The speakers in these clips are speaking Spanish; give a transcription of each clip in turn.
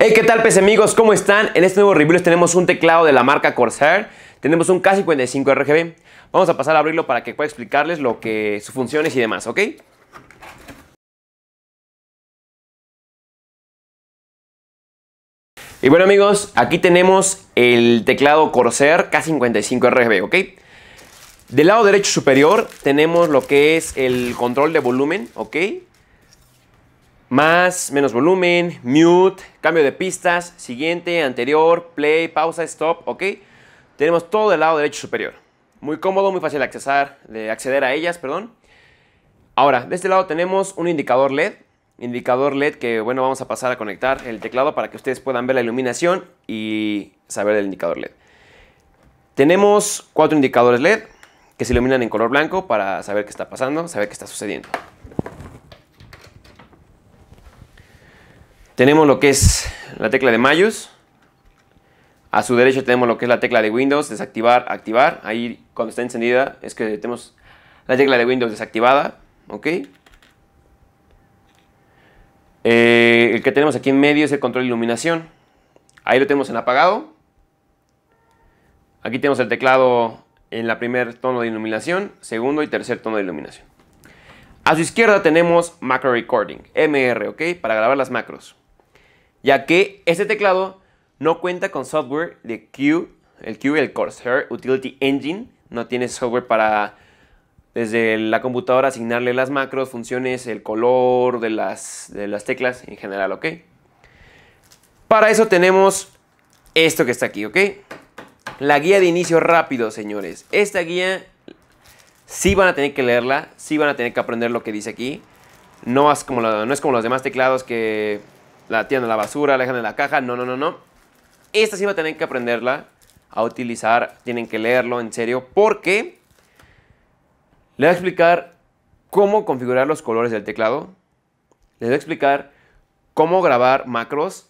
Hey, ¿qué tal, pez amigos? ¿Cómo están? En este nuevo review les tenemos un teclado de la marca Corsair. Tenemos un K55 RGB. Vamos a pasar a abrirlo para que pueda explicarles lo que sus funciones y demás, ¿ok? Y bueno amigos, aquí tenemos el teclado Corsair K55 RGB, ¿ok? Del lado derecho superior tenemos lo que es el control de volumen, ¿ok? Más, menos volumen, mute, cambio de pistas, siguiente, anterior, play, pausa, stop, ok. Tenemos todo del lado derecho superior. Muy cómodo, muy fácil de, de acceder a ellas, perdón. Ahora, de este lado tenemos un indicador LED. Indicador LED que, bueno, vamos a pasar a conectar el teclado para que ustedes puedan ver la iluminación y saber del indicador LED. Tenemos cuatro indicadores LED que se iluminan en color blanco para saber qué está pasando, saber qué está sucediendo. tenemos lo que es la tecla de Mayus. A su derecha tenemos lo que es la tecla de Windows, desactivar, activar. Ahí cuando está encendida es que tenemos la tecla de Windows desactivada. ¿Ok? Eh, el que tenemos aquí en medio es el control de iluminación. Ahí lo tenemos en apagado. Aquí tenemos el teclado en la primer tono de iluminación, segundo y tercer tono de iluminación. A su izquierda tenemos Macro Recording, MR, ¿ok? Para grabar las macros ya que este teclado no cuenta con software de Q, el Q, el Corsair Utility Engine, no tiene software para desde la computadora asignarle las macros, funciones, el color de las, las teclas en general, ¿ok? Para eso tenemos esto que está aquí, ¿ok? La guía de inicio rápido, señores. Esta guía sí van a tener que leerla, sí van a tener que aprender lo que dice aquí. No es como, no es como los demás teclados que la tiran la basura, la dejan en la caja. No, no, no, no. Esta sí va a tener que aprenderla a utilizar. Tienen que leerlo en serio porque le voy a explicar cómo configurar los colores del teclado. Les voy a explicar cómo grabar macros,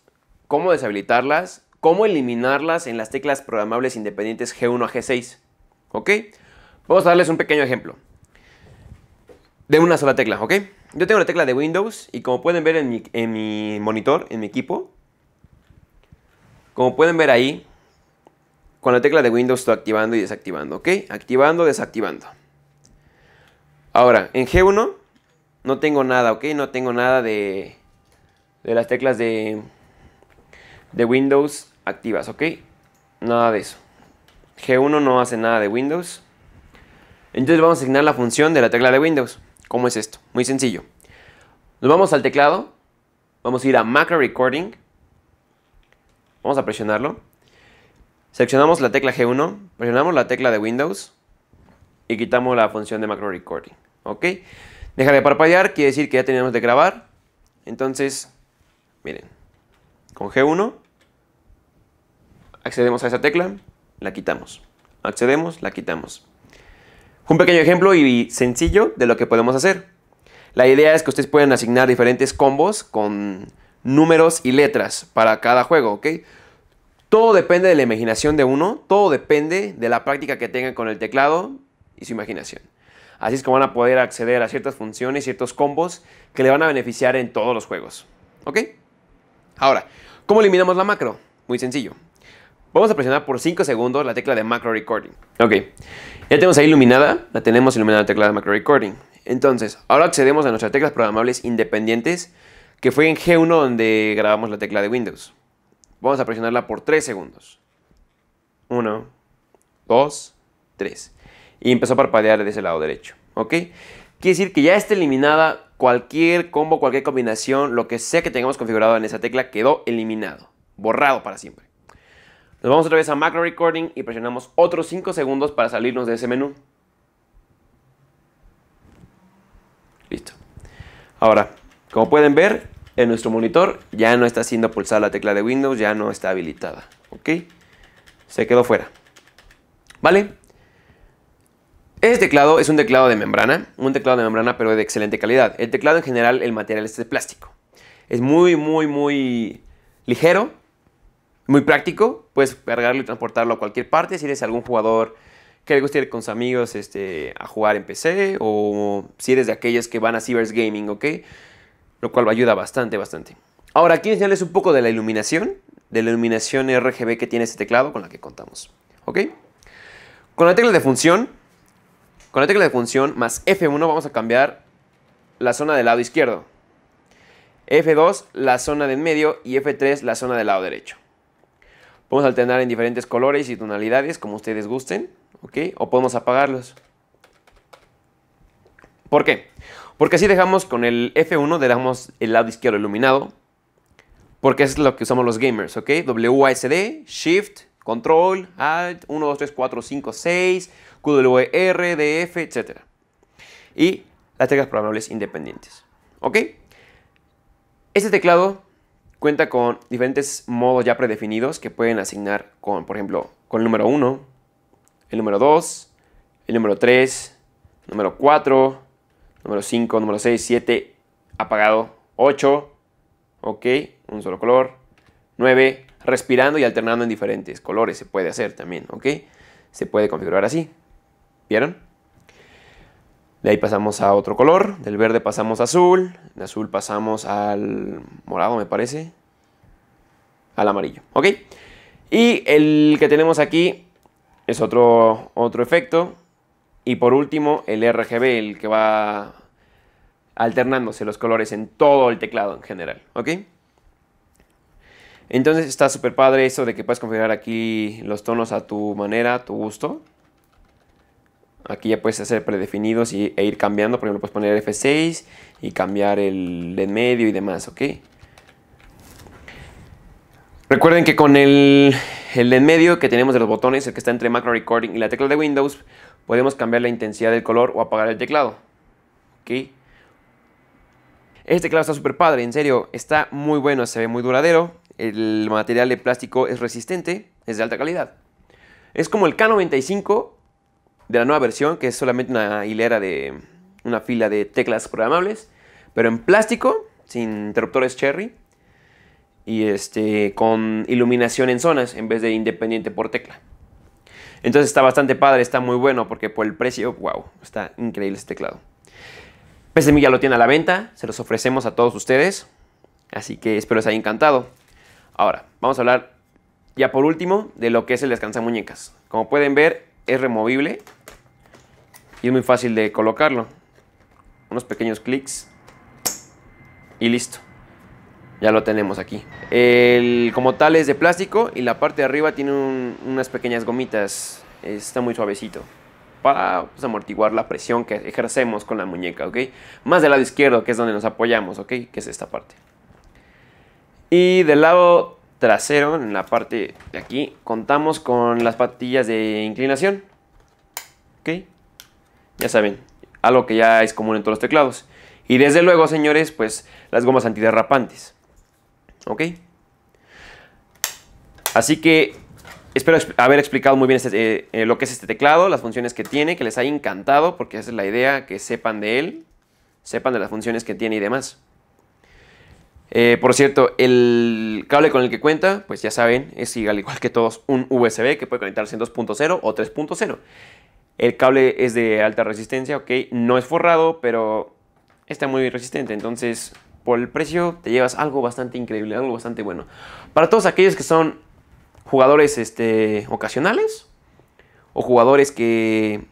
cómo deshabilitarlas, cómo eliminarlas en las teclas programables independientes G1 a G6. ¿Ok? Vamos a darles un pequeño ejemplo. De una sola tecla, ¿ok? Yo tengo la tecla de Windows y como pueden ver en mi, monitor, en mi equipo, como pueden ver ahí, con la tecla de Windows estoy activando y desactivando, ¿ok? Activando, desactivando. Ahora, en G1 no tengo nada, ¿ok? No tengo nada de, de las teclas de, de Windows activas, ¿ok? Nada de eso. G1 no hace nada de Windows. Entonces vamos a asignar la función de la tecla de Windows. ¿Cómo es esto? Muy sencillo. Nos vamos al teclado, vamos a ir a Macro Recording, vamos a presionarlo, seleccionamos la tecla G1, presionamos la tecla de Windows y quitamos la función de Macro Recording, ¿ok? Deja de parpadear, quiere decir que ya tenemos de grabar, entonces, miren, con G1 accedemos a esa tecla, la quitamos, accedemos, la quitamos. Un pequeño ejemplo y sencillo de lo que podemos hacer. La idea es que ustedes pueden asignar diferentes combos con números y letras para cada juego, ¿ok? Todo depende de la imaginación de uno, todo depende de la práctica que tengan con el teclado y su imaginación. Así es que van a poder acceder a ciertas funciones, ciertos combos que le van a beneficiar en todos los juegos, ¿ok? Ahora, ¿cómo eliminamos la macro? Muy sencillo. Vamos a presionar por 5 segundos la tecla de macro recording. Ok, ya tenemos ahí iluminada, la tenemos iluminada la tecla de macro recording. Entonces, ahora accedemos a nuestras teclas programables independientes, que fue en G1 donde grabamos la tecla de Windows. Vamos a presionarla por 3 segundos. 1, 2, 3. Y empezó a parpadear desde ese lado derecho. ¿Ok? Quiere decir que ya está eliminada cualquier combo, cualquier combinación, lo que sea que tengamos configurado en esa tecla quedó eliminado, borrado para siempre. Nos vamos otra vez a Macro Recording y presionamos otros 5 segundos para salirnos de ese menú. Listo. Ahora, como pueden ver, en nuestro monitor ya no está siendo pulsada la tecla de Windows, ya no está habilitada. ¿Ok? Se quedó fuera. ¿Vale? Este teclado es un teclado de membrana, un teclado de membrana pero de excelente calidad. El teclado en general, el material este es de plástico. Es muy, muy, muy ligero muy práctico, puedes cargarlo y transportarlo a cualquier parte. Si eres algún jugador que le gusta ir con sus amigos este, a jugar en PC o si eres de aquellos que van a Cybers Gaming, ¿ok? Lo cual ayuda bastante, bastante. Ahora, quiero enseñarles un poco de la iluminación, de la iluminación RGB que tiene este teclado con la que contamos, ¿ok? Con la tecla de función, con la tecla de función más F1 vamos a cambiar la zona del lado izquierdo, F2 la zona del medio y F3 la zona del lado derecho. Podemos alternar en diferentes colores y tonalidades, como ustedes gusten, ¿ok? O podemos apagarlos. ¿Por qué? Porque así dejamos con el F1, dejamos el lado izquierdo iluminado, porque es lo que usamos los gamers, ¿ok? WASD, Shift, Control, Alt, 1, 2, 3, 4, 5, 6, D, DF, etc. Y las teclas programables independientes, ¿ok? Este teclado Cuenta con diferentes modos ya predefinidos que pueden asignar con, por ejemplo, con el número 1, el número 2, el número 3, número 4, número 5, número 6, 7, apagado, 8, ok, un solo color, 9, respirando y alternando en diferentes colores, se puede hacer también, ok, se puede configurar así, ¿vieron? De ahí pasamos a otro color, del verde pasamos a azul, de azul pasamos al morado me parece, al amarillo, ¿ok? Y el que tenemos aquí es otro, otro efecto. Y por último el RGB, el que va alternándose los colores en todo el teclado en general, ¿ok? Entonces está súper padre eso de que puedes configurar aquí los tonos a tu manera, a tu gusto. Aquí ya puedes hacer predefinidos e ir cambiando. Por ejemplo, puedes poner F6 y cambiar el de en medio y demás, ¿ok? Recuerden que con el, el en medio que tenemos de los botones, el que está entre Macro Recording y la tecla de Windows, podemos cambiar la intensidad del color o apagar el teclado, ¿ok? Este teclado está súper padre, en serio, está muy bueno, se ve muy duradero. El material de plástico es resistente, es de alta calidad. Es como el K95, de la nueva versión, que es solamente una hilera de una fila de teclas programables, pero en plástico, sin interruptores Cherry y este con iluminación en zonas en vez de independiente por tecla. Entonces está bastante padre, está muy bueno porque por el precio, wow, está increíble este teclado. PSM ya lo tiene a la venta, se los ofrecemos a todos ustedes, así que espero les haya encantado. Ahora, vamos a hablar ya por último de lo que es el muñecas Como pueden ver, es removible, y es muy fácil de colocarlo. Unos pequeños clics y listo. Ya lo tenemos aquí. como tal es de plástico y la parte de arriba tiene unas pequeñas gomitas. Está muy suavecito para pues, amortiguar la presión que ejercemos con la muñeca, ¿ok? Más del lado izquierdo, que es donde nos apoyamos, ¿ok? Que es esta parte. Y del lado trasero, en la parte de aquí, contamos con las patillas de inclinación, ¿ok? ya saben, algo que ya es común en todos los teclados. Y desde luego, señores, pues las gomas antiderrapantes. ¿Ok? Así que espero haber explicado muy bien este, eh, eh, lo que es este teclado, las funciones que tiene, que les haya encantado, porque esa es la idea, que sepan de él, sepan de las funciones que tiene y demás. Eh, por cierto, el cable con el que cuenta, pues ya saben, es igual, igual que todos un USB que puede conectarse en 2.0 o 3.0. El cable es de alta resistencia, ok, no es forrado, pero está muy resistente, entonces por el precio te llevas algo bastante increíble, algo bastante bueno. Para todos aquellos que son jugadores este, ocasionales o jugadores que,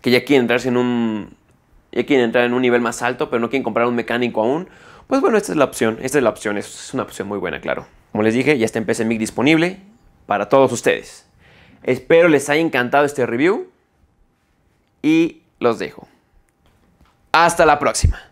que ya quieren entrarse en un ya quieren entrar en un nivel más alto, pero no quieren comprar un mecánico aún, pues bueno, esta es la opción, esta es la opción, es una opción muy buena, claro. Como les dije, ya está en PC disponible para todos ustedes. Espero les haya encantado este review y los dejo. Hasta la próxima.